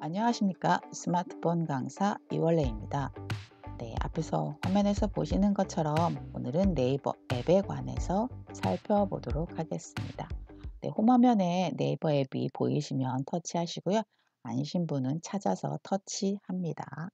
안녕하십니까 스마트폰 강사 이월래입니다 네, 앞에서 화면에서 보시는 것처럼 오늘은 네이버 앱에 관해서 살펴보도록 하겠습니다. 네, 홈화면에 네이버 앱이 보이시면 터치하시고요. 아니신 분은 찾아서 터치합니다.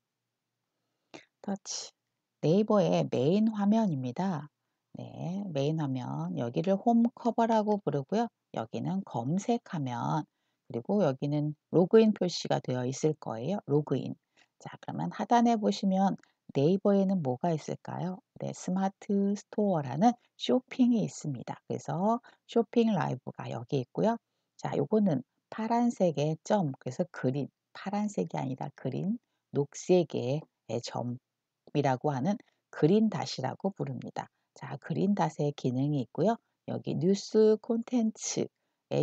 터치. 네이버의 메인 화면입니다. 네, 메인 화면 여기를 홈 커버라고 부르고요. 여기는 검색하면 그리고 여기는 로그인 표시가 되어 있을 거예요. 로그인. 자, 그러면 하단에 보시면 네이버에는 뭐가 있을까요? 네, 스마트 스토어라는 쇼핑이 있습니다. 그래서 쇼핑 라이브가 여기 있고요. 자, 요거는 파란색의 점, 그래서 그린, 파란색이 아니라 그린, 녹색의 점이라고 하는 그린 닷이라고 부릅니다. 자, 그린 닷의 기능이 있고요. 여기 뉴스 콘텐츠의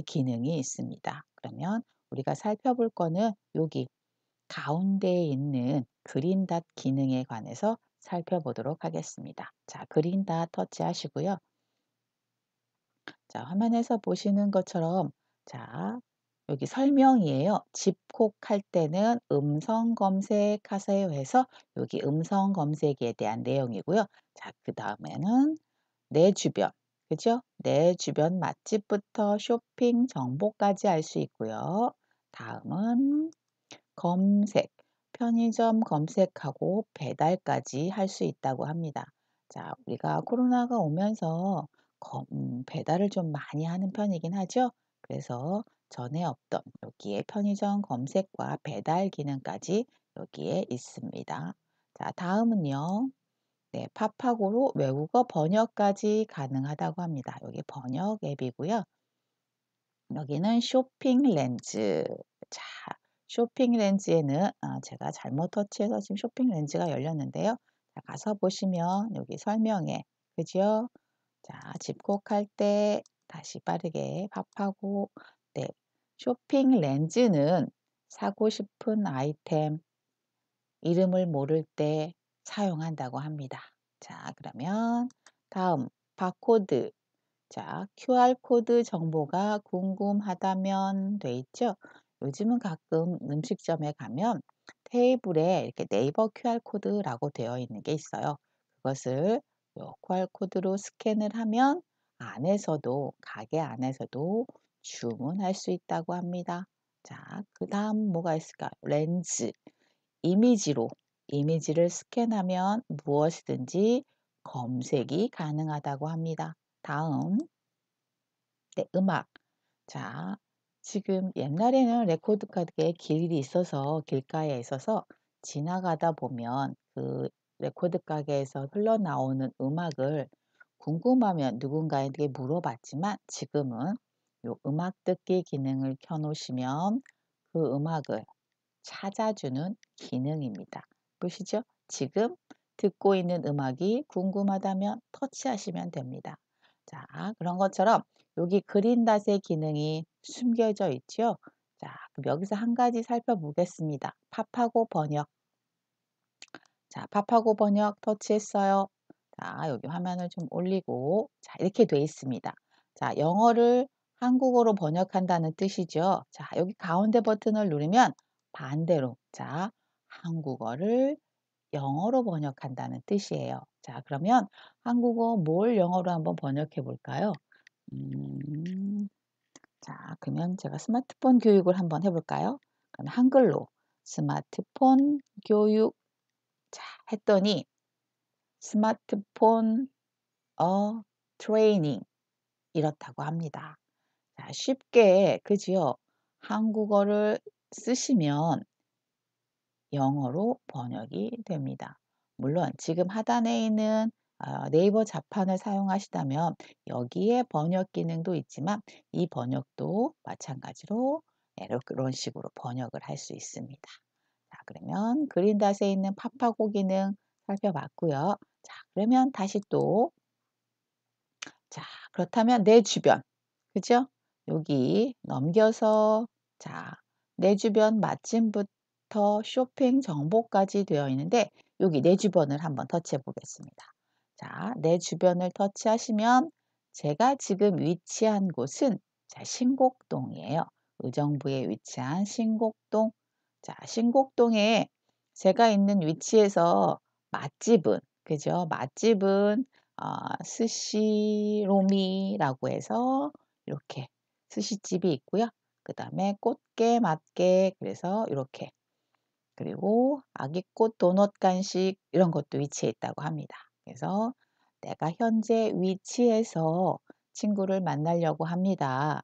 기능이 있습니다. 그러면 우리가 살펴볼 거는 여기 가운데에 있는 그린닷 기능에 관해서 살펴보도록 하겠습니다. 자, 그린닷 터치하시고요. 자, 화면에서 보시는 것처럼 자, 여기 설명이에요. 집콕할 때는 음성 검색하세요 해서 여기 음성 검색에 대한 내용이고요. 자, 그 다음에는 내 주변, 그죠? 내 주변 맛집부터 쇼핑 정보까지 알 수 있고요. 다음은 검색. 편의점 검색하고 배달까지 할 수 있다고 합니다. 자, 우리가 코로나가 오면서 검, 음, 배달을 좀 많이 하는 편이긴 하죠. 그래서 전에 없던 여기에 편의점 검색과 배달 기능까지 여기에 있습니다. 자, 다음은요. 네, 파파고로 외국어 번역까지 가능하다고 합니다. 여기 번역 앱이고요. 여기는 쇼핑 렌즈. 자, 쇼핑 렌즈에는 아, 제가 잘못 터치해서 지금 쇼핑 렌즈가 열렸는데요. 자, 가서 보시면 여기 설명에 그죠? 자, 집콕할 때 다시 빠르게 파파고 네, 쇼핑 렌즈는 사고 싶은 아이템, 이름을 모를 때 사용한다고 합니다. 자, 그러면 다음 바코드. 자, QR코드 정보가 궁금하다면 돼 있죠? 요즘은 가끔 음식점에 가면 테이블에 이렇게 네이버 QR코드라고 되어 있는 게 있어요. 그것을 QR코드로 스캔을 하면 안에서도, 가게 안에서도 주문할 수 있다고 합니다. 자, 그 다음 뭐가 있을까요? 렌즈. 이미지로 이미지를 스캔하면 무엇이든지 검색이 가능하다고 합니다. 다음 네, 음악 자 지금 옛날에는 레코드 가게에 길이 있어서 길가에 있어서 지나가다 보면 그 레코드 가게에서 흘러나오는 음악을 궁금하면 누군가에게 물어봤지만 지금은 요 음악 듣기 기능을 켜놓으시면 그 음악을 찾아주는 기능입니다. 기쁘시죠? 지금 듣고 있는 음악이 궁금하다면 터치하시면 됩니다. 자, 그런 것처럼 여기 그린닷의 기능이 숨겨져 있죠? 자, 그럼 여기서 한 가지 살펴보겠습니다. 팝하고 번역. 자, 팝하고 번역 터치했어요. 자, 여기 화면을 좀 올리고 자, 이렇게 돼 있습니다. 자, 영어를 한국어로 번역한다는 뜻이죠. 자, 여기 가운데 버튼을 누르면 반대로 자, 한국어를 영어로 번역한다는 뜻이에요. 자, 그러면 한국어 뭘 영어로 한번 번역해 볼까요? 음, 자, 그러면 제가 스마트폰 교육을 한번 해볼까요? 그럼 한글로 스마트폰 교육 자, 했더니 스마트폰 어 트레이닝 이렇다고 합니다. 자, 쉽게 그지요? 한국어를 쓰시면 영어로 번역이 됩니다. 물론 지금 하단에 있는 어, 네이버 자판을 사용하시다면 여기에 번역 기능도 있지만 이 번역도 마찬가지로 이런 예, 식으로 번역을 할 수 있습니다. 자, 그러면 그린닷에 있는 파파고 기능 살펴봤고요. 자, 그러면 다시 또 자, 그렇다면 내 주변. 그죠? 여기 넘겨서 자, 내 주변 맛집부터 부터 쇼핑 정보까지 되어 있는데 여기 내 주변을 한번 터치해 보겠습니다. 자, 내 주변을 터치하시면 제가 지금 위치한 곳은 자, 신곡동이에요. 의정부에 위치한 신곡동. 자, 신곡동에 제가 있는 위치에서 맛집은 그죠? 맛집은 어, 스시로미라고 해서 이렇게 스시집이 있고요. 그 다음에 꽃게, 맛게 그래서 이렇게 그리고 아기꽃 도넛 간식 이런 것도 위치해 있다고 합니다. 그래서 내가 현재 위치에서 친구를 만나려고 합니다.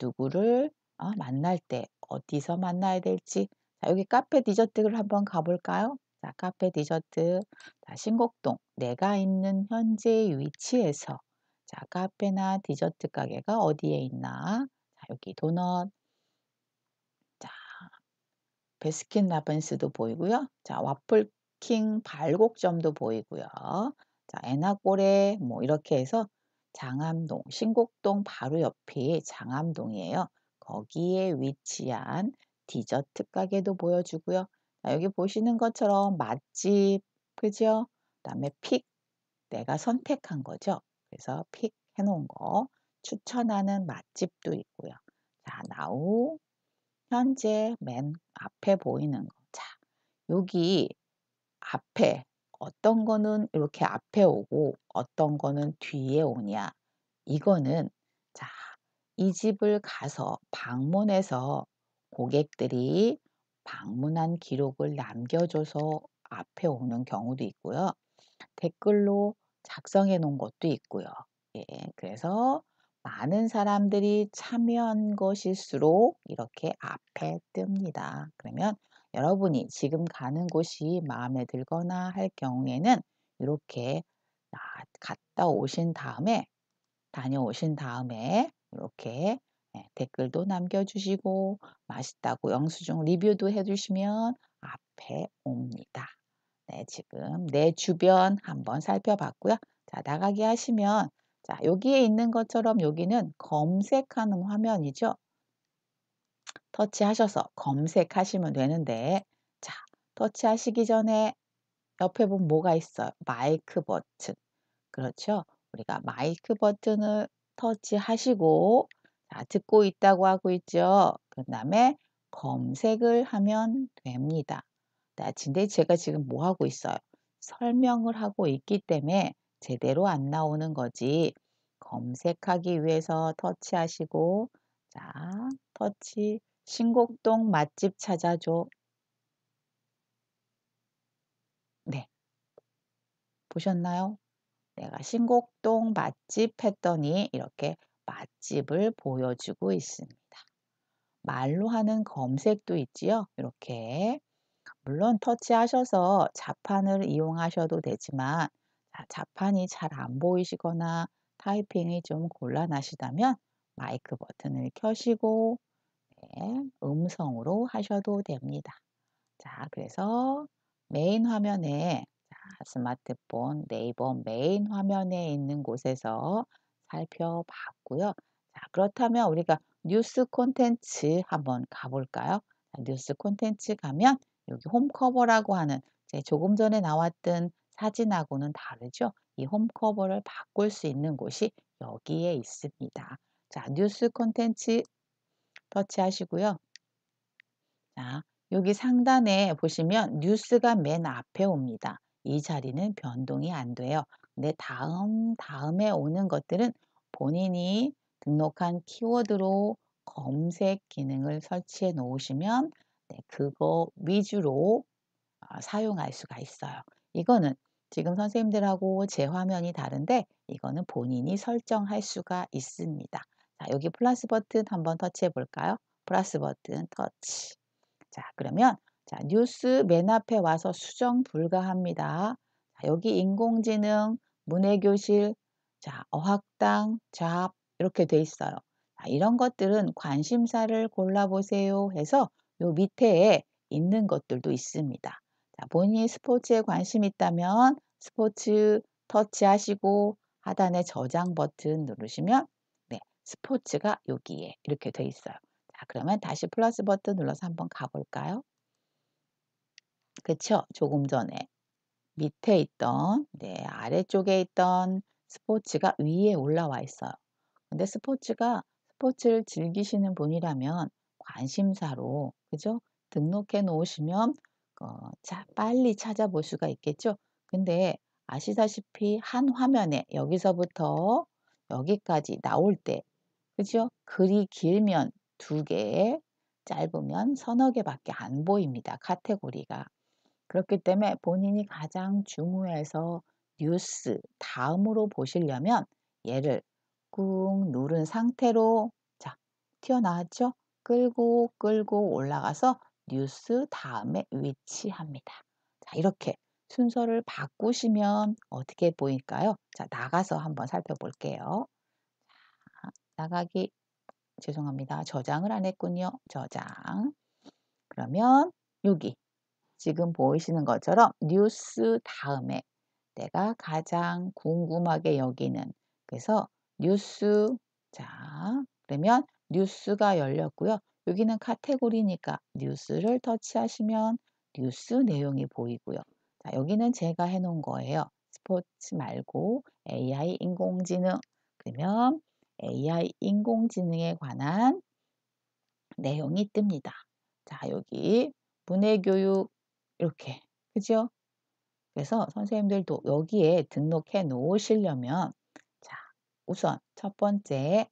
누구를 아, 만날 때 어디서 만나야 될지 자, 여기 카페 디저트를 한번 가볼까요? 자, 카페 디저트 자, 신곡동 내가 있는 현재 위치에서 자, 카페나 디저트 가게가 어디에 있나 자, 여기 도넛 베스킨 라빈스도 보이고요. 자, 와플킹 발곡점도 보이고요. 자, 에나골에 뭐 이렇게 해서 장암동, 신곡동 바로 옆이 장암동이에요. 거기에 위치한 디저트 가게도 보여주고요. 자, 여기 보시는 것처럼 맛집, 그죠? 그 다음에 픽, 내가 선택한 거죠. 그래서 픽 해놓은 거, 추천하는 맛집도 있고요. 자, 나우, 현재 맨 앞에 보이는 거. 자, 여기 앞에 어떤 거는 이렇게 앞에 오고 어떤 거는 뒤에 오냐. 이거는 자, 이 집을 가서 방문해서 고객들이 방문한 기록을 남겨줘서 앞에 오는 경우도 있고요. 댓글로 작성해 놓은 것도 있고요. 예, 그래서 많은 사람들이 참여한 것일수록 이렇게 앞에 뜹니다. 그러면 여러분이 지금 가는 곳이 마음에 들거나 할 경우에는 이렇게 갔다 오신 다음에 다녀오신 다음에 이렇게 예, 댓글도 남겨주시고 맛있다고 영수증 리뷰도 해주시면 앞에 옵니다. 네, 지금 내 주변 한번 살펴봤고요. 자, 나가게 하시면 자, 여기에 있는 것처럼 여기는 검색하는 화면이죠. 터치하셔서 검색하시면 되는데 자, 터치하시기 전에 옆에 보면 뭐가 있어요? 마이크 버튼. 그렇죠? 우리가 마이크 버튼을 터치하시고 자, 듣고 있다고 하고 있죠. 그 다음에 검색을 하면 됩니다. 자, 근데 제가 지금 뭐 하고 있어요? 설명을 하고 있기 때문에 제대로 안 나오는 거지. 검색하기 위해서 터치하시고 자 터치 신곡동 맛집 찾아줘. 네. 보셨나요? 내가 신곡동 맛집 했더니 이렇게 맛집을 보여주고 있습니다. 말로 하는 검색도 있지요. 이렇게 물론 터치하셔서 자판을 이용하셔도 되지만 자판이 잘 안 보이시거나 타이핑이 좀 곤란하시다면 마이크 버튼을 켜시고 네, 음성으로 하셔도 됩니다. 자, 그래서 메인 화면에 자, 스마트폰 네이버 메인 화면에 있는 곳에서 살펴봤고요. 자, 그렇다면 우리가 뉴스 콘텐츠 한번 가볼까요? 뉴스 콘텐츠 가면 여기 홈커버라고 하는 조금 전에 나왔던 사진하고는 다르죠. 이 홈커버를 바꿀 수 있는 곳이 여기에 있습니다. 자, 뉴스 콘텐츠 터치하시고요. 자, 여기 상단에 보시면 뉴스가 맨 앞에 옵니다. 이 자리는 변동이 안 돼요. 근데 다음, 다음에 오는 것들은 본인이 등록한 키워드로 검색 기능을 설치해 놓으시면 네, 그거 위주로 아, 사용할 수가 있어요. 이거는 지금 선생님들하고 제 화면이 다른데 이거는 본인이 설정할 수가 있습니다. 자, 여기 플러스 버튼 한번 터치해 볼까요? 플러스 버튼 터치. 자, 그러면 자, 뉴스 맨 앞에 와서 수정 불가합니다. 자, 여기 인공지능, 문해교실, 자, 어학당, 잡 이렇게 돼 있어요. 자, 이런 것들은 관심사를 골라보세요 해서 요 밑에 있는 것들도 있습니다. 본인이 스포츠에 관심 있다면 스포츠 터치하시고 하단에 저장 버튼 누르시면 네, 스포츠가 여기에 이렇게 돼 있어요. 자, 그러면 다시 플러스 버튼 눌러서 한번 가볼까요? 그쵸? 조금 전에 밑에 있던 네, 아래쪽에 있던 스포츠가 위에 올라와 있어요. 근데 스포츠가 스포츠를 즐기시는 분이라면 관심사로 그죠? 등록해 놓으시면 어, 자, 빨리 찾아볼 수가 있겠죠. 근데 아시다시피 한 화면에 여기서부터 여기까지 나올 때 그죠? 글이 길면 두 개, 짧으면 서너 개밖에 안 보입니다. 카테고리가. 그렇기 때문에 본인이 가장 중요해서 뉴스 다음으로 보시려면 얘를 꾹 누른 상태로 자 튀어나왔죠? 끌고 끌고 올라가서 뉴스 다음에 위치합니다. 자, 이렇게 순서를 바꾸시면 어떻게 보일까요? 자, 나가서 한번 살펴볼게요. 자, 나가기. 죄송합니다. 저장을 안 했군요. 저장. 그러면 여기 지금 보이시는 것처럼 뉴스 다음에 내가 가장 궁금하게 여기는 그래서 뉴스 자 그러면 뉴스가 열렸고요. 여기는 카테고리니까 뉴스를 터치하시면 뉴스 내용이 보이고요. 자, 여기는 제가 해놓은 거예요. 스포츠 말고 AI 인공지능. 그러면 AI 인공지능에 관한 내용이 뜹니다. 자, 여기 문해교육 이렇게. 그죠? 그래서 선생님들도 여기에 등록해 놓으시려면 자, 우선 첫 번째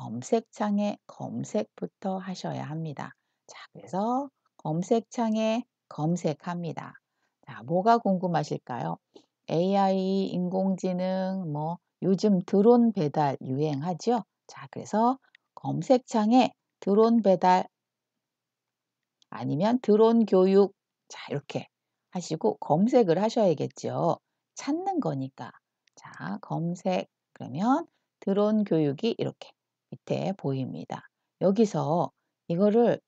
검색창에 검색부터 하셔야 합니다. 자, 그래서 검색창에 검색합니다. 자, 뭐가 궁금하실까요? AI, 인공지능, 뭐 요즘 드론 배달 유행하죠? 자, 그래서 검색창에 드론 배달 아니면 드론 교육 자, 이렇게 하시고 검색을 하셔야겠죠. 찾는 거니까. 자, 검색 그러면 드론 교육이 이렇게 밑에 보입니다. 여기서 이거를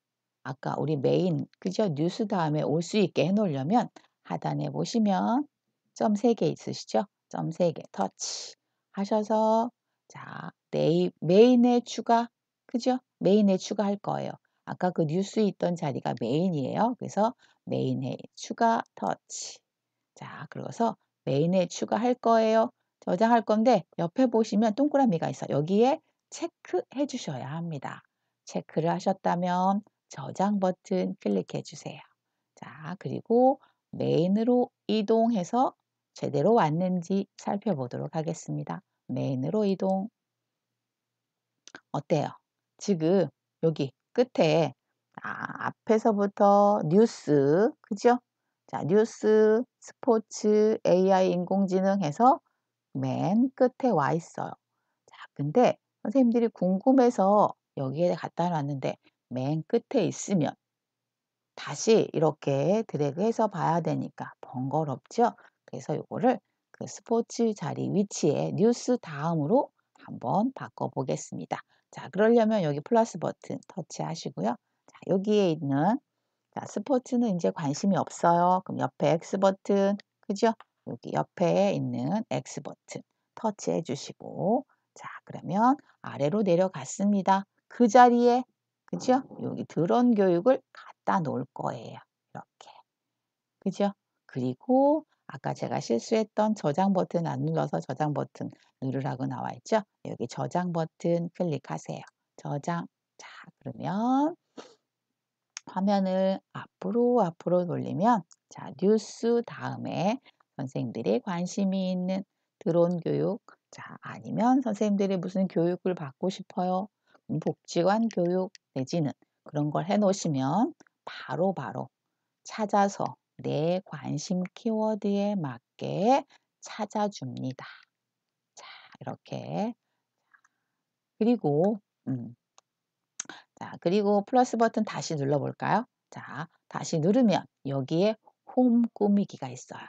아까 우리 메인, 그죠? 뉴스 다음에 올 수 있게 해놓으려면 하단에 보시면 점 3개 있으시죠? 점 3개 터치 하셔서 자, 네이, 메인에 추가, 그죠? 메인에 추가할 거예요. 아까 그 뉴스 있던 자리가 메인이에요. 그래서 메인에 추가 터치. 자, 그러고서 메인에 추가할 거예요. 저장할 건데 옆에 보시면 동그라미가 있어. 여기에 체크해 주셔야 합니다. 체크를 하셨다면 저장 버튼 클릭해 주세요. 자, 그리고 메인으로 이동해서 제대로 왔는지 살펴보도록 하겠습니다. 메인으로 이동. 어때요? 지금 여기 끝에 아, 앞에서부터 뉴스, 그죠? 자, 뉴스, 스포츠, AI, 인공지능 해서 맨 끝에 와 있어요. 자, 근데 선생님들이 궁금해서 여기에 갖다 놨는데 맨 끝에 있으면 다시 이렇게 드래그해서 봐야 되니까 번거롭죠? 그래서 이거를 그 스포츠 자리 위치에 뉴스 다음으로 한번 바꿔보겠습니다. 자, 그러려면 여기 플러스 버튼 터치하시고요. 자, 여기에 있는 자, 스포츠는 이제 관심이 없어요. 그럼 옆에 X 버튼, 그죠? 여기 옆에 있는 X 버튼 터치해 주시고 자, 그러면 아래로 내려갔습니다. 그 자리에 그죠? 여기 드론 교육을 갖다 놓을 거예요. 이렇게. 그죠? 그리고 아까 제가 실수했던 저장 버튼 안 눌러서 저장 버튼 누르라고 나와 있죠? 여기 저장 버튼 클릭하세요. 저장. 자, 그러면 화면을 앞으로 앞으로 돌리면 자, 뉴스 다음에 선생님들이 관심이 있는 드론 교육 자, 아니면 선생님들이 무슨 교육을 받고 싶어요. 복지관 교육 내지는 그런 걸 해놓으시면 바로바로 바로 찾아서 내 관심 키워드에 맞게 찾아줍니다. 자, 이렇게. 그리고, 음. 자, 그리고 플러스 버튼 다시 눌러볼까요? 자, 다시 누르면 여기에 홈 꾸미기가 있어요.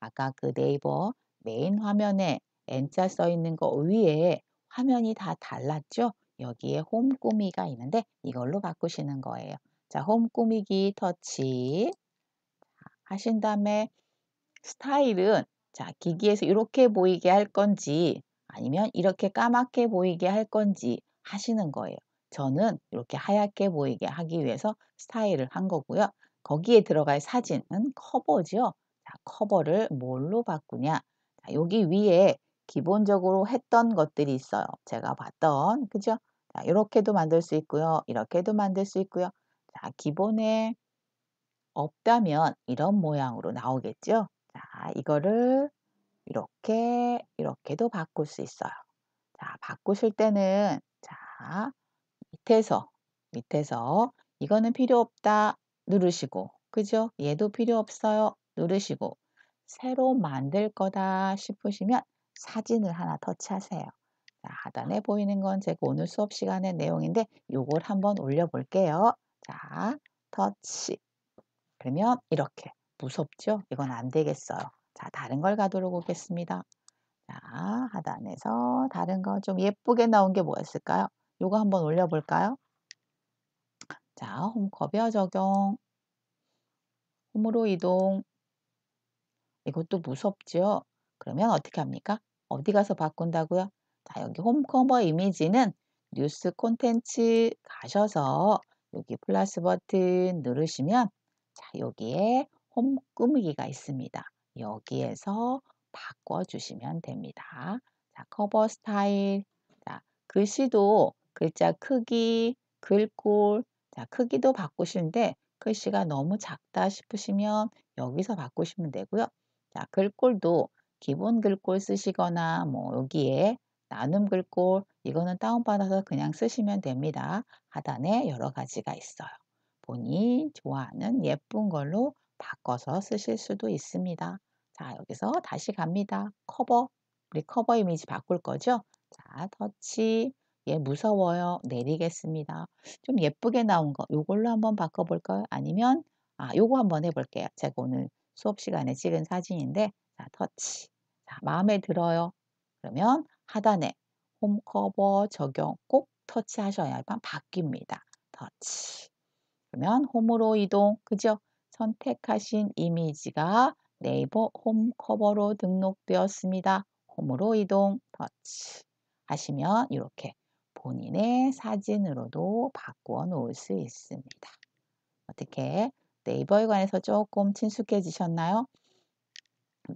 아까 그 네이버 메인 화면에 N자 써 있는 거 위에 화면이 다 달랐죠? 여기에 홈 꾸미가 있는데 이걸로 바꾸시는 거예요. 자, 홈 꾸미기 터치 하신 다음에 스타일은 자, 기기에서 이렇게 보이게 할 건지 아니면 이렇게 까맣게 보이게 할 건지 하시는 거예요. 저는 이렇게 하얗게 보이게 하기 위해서 스타일을 한 거고요. 거기에 들어갈 사진은 커버죠. 자, 커버를 뭘로 바꾸냐. 자, 여기 위에 기본적으로 했던 것들이 있어요. 제가 봤던 그죠? 자, 이렇게도 만들 수 있고요. 이렇게도 만들 수 있고요. 자, 기본에 없다면 이런 모양으로 나오겠죠? 자, 이거를 이렇게 이렇게도 바꿀 수 있어요. 자, 바꾸실 때는 자, 밑에서 밑에서 이거는 필요 없다 누르시고 그죠? 얘도 필요 없어요 누르시고 새로 만들 거다 싶으시면 사진을 하나 터치하세요. 자, 하단에 아. 보이는 건 제가 오늘 수업 시간의 내용인데 이걸 한번 올려볼게요. 자, 터치. 그러면 이렇게. 무섭죠? 이건 안 되겠어요. 자, 다른 걸 가도록 오겠습니다. 자, 하단에서 다른 거 좀 예쁘게 나온 게 뭐였을까요? 이거 한번 올려볼까요? 자, 홈커비어 적용. 홈으로 이동. 이것도 무섭죠? 그러면 어떻게 합니까? 어디 가서 바꾼다고요? 자, 여기 홈커버 이미지는 뉴스 콘텐츠 가셔서 여기 플러스 버튼 누르시면 자, 여기에 홈 꾸미기가 있습니다. 여기에서 바꿔주시면 됩니다. 자, 커버 스타일, 자, 글씨도 글자 크기, 글꼴, 자, 크기도 바꾸시는데 글씨가 너무 작다 싶으시면 여기서 바꾸시면 되고요. 자, 글꼴도 기본 글꼴 쓰시거나 뭐 여기에 나눔 글꼴 이거는 다운받아서 그냥 쓰시면 됩니다. 하단에 여러 가지가 있어요. 본인이 좋아하는 예쁜 걸로 바꿔서 쓰실 수도 있습니다. 자 여기서 다시 갑니다. 커버 우리 커버 이미지 바꿀 거죠? 자 터치 예 무서워요 내리겠습니다. 좀 예쁘게 나온 거이걸로 한번 바꿔볼까요? 아니면 아 요거 한번 해볼게요. 제가 오늘 수업 시간에 찍은 사진인데 자, 터치. 자, 마음에 들어요. 그러면 하단에 홈커버 적용 꼭 터치하셔야 할만 바뀝니다. 터치. 그러면 홈으로 이동, 그죠? 선택하신 이미지가 네이버 홈커버로 등록되었습니다. 홈으로 이동, 터치. 하시면 이렇게 본인의 사진으로도 바꾸어 놓을 수 있습니다. 어떻게 네이버에 관해서 조금 친숙해지셨나요?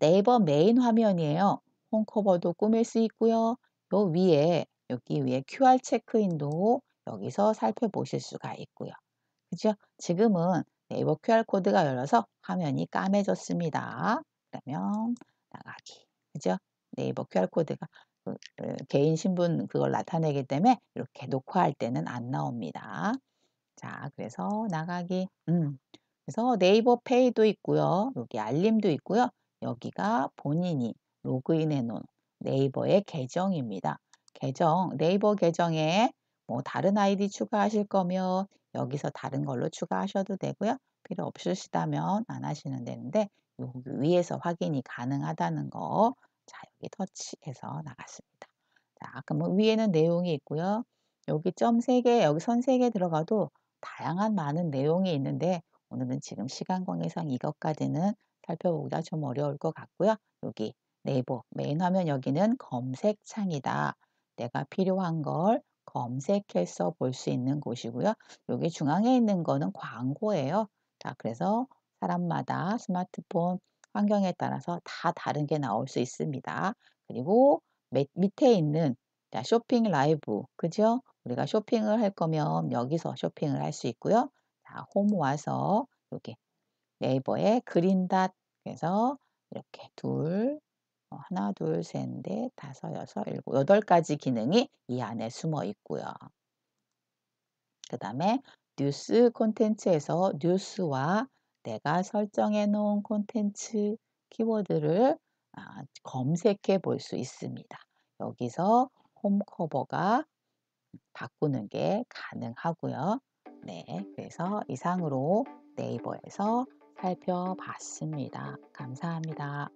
네이버 메인 화면이에요. 홈커버도 꾸밀 수 있고요. 요 위에 여기 위에 QR 체크인도 여기서 살펴보실 수가 있고요. 그죠? 지금은 네이버 QR코드가 열려서 화면이 까매졌습니다. 그러면 나가기. 그죠? 네이버 QR코드가 그, 그 개인 신분 그걸 나타내기 때문에 이렇게 녹화할 때는 안 나옵니다. 자, 그래서 나가기. 음. 그래서 네이버 페이도 있고요. 여기 알림도 있고요. 여기가 본인이 로그인해 놓은 네이버의 계정입니다. 계정, 네이버 계정에 뭐 다른 아이디 추가하실 거면 여기서 다른 걸로 추가하셔도 되고요. 필요 없으시다면 안 하시면 되는데 여기 위에서 확인이 가능하다는 거. 자, 여기 터치해서 나갔습니다. 자, 그럼 뭐 위에는 내용이 있고요. 여기 점 3개, 여기 선 3개 들어가도 다양한 많은 내용이 있는데 오늘은 지금 시간 관계상 이것까지는 살펴보기가 좀 어려울 것 같고요. 여기 네이버 메인 화면 여기는 검색 창이다. 내가 필요한 걸 검색해서 볼 수 있는 곳이고요. 여기 중앙에 있는 거는 광고예요. 자, 그래서 사람마다 스마트폰 환경에 따라서 다 다른 게 나올 수 있습니다. 그리고 밑에 있는 쇼핑 라이브, 그죠? 우리가 쇼핑을 할 거면 여기서 쇼핑을 할 수 있고요. 자, 홈 와서 여기 네이버에 그린닷 그래서 이렇게 둘, 어, 하나, 둘, 셋, 넷, 다섯, 여섯, 일곱, 여덟 가지 기능이 이 안에 숨어 있고요. 그 다음에 뉴스 콘텐츠에서 뉴스와 내가 설정해 놓은 콘텐츠 키워드를 아, 검색해 볼 수 있습니다. 여기서 홈커버가 바꾸는 게 가능하고요. 네, 그래서 이상으로 네이버에서 살펴봤습니다. 감사합니다.